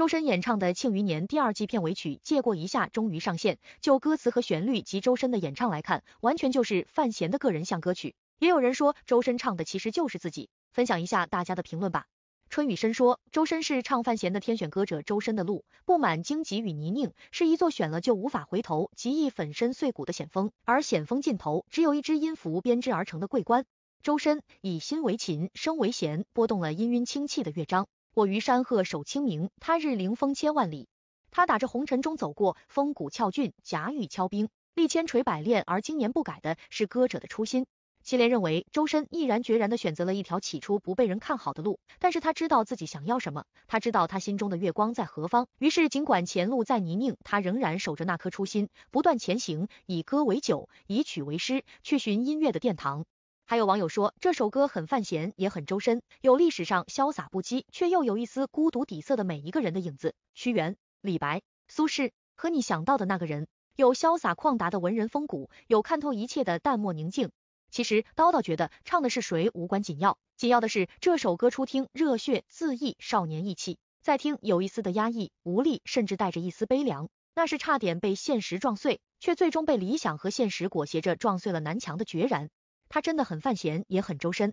周深演唱的《庆余年》第二季片尾曲《借过一下》终于上线。就歌词和旋律及周深的演唱来看，完全就是范闲的个人像歌曲。也有人说周深唱的其实就是自己。分享一下大家的评论吧。春雨深说，周深是唱范闲的《天选歌者》，周深的路布满荆棘与泥泞，是一座选了就无法回头、极易粉身碎骨的险峰。而险峰尽头，只有一支音符编织而成的桂冠。周深以心为琴，声为弦，拨动了氤氲清气的乐章。我于山壑守清明，他日凌风千万里。他打着红尘中走过，风骨峭峻，甲雨敲冰，历千锤百炼而经年不改的是歌者的初心。祁连认为，周深毅然决然的选择了一条起初不被人看好的路，但是他知道自己想要什么，他知道他心中的月光在何方，于是尽管前路在泥泞，他仍然守着那颗初心，不断前行，以歌为酒，以曲为诗，去寻音乐的殿堂。还有网友说这首歌很范闲，也很周深，有历史上潇洒不羁却又有一丝孤独底色的每一个人的影子，屈原、李白、苏轼和你想到的那个人，有潇洒旷达的文人风骨，有看透一切的淡漠宁静。其实叨叨觉得唱的是谁无关紧要，紧要的是这首歌初听热血恣意，少年意气；再听有一丝的压抑、无力，甚至带着一丝悲凉，那是差点被现实撞碎，却最终被理想和现实裹挟着撞碎了南墙的决然。他真的很范闲，也很周深。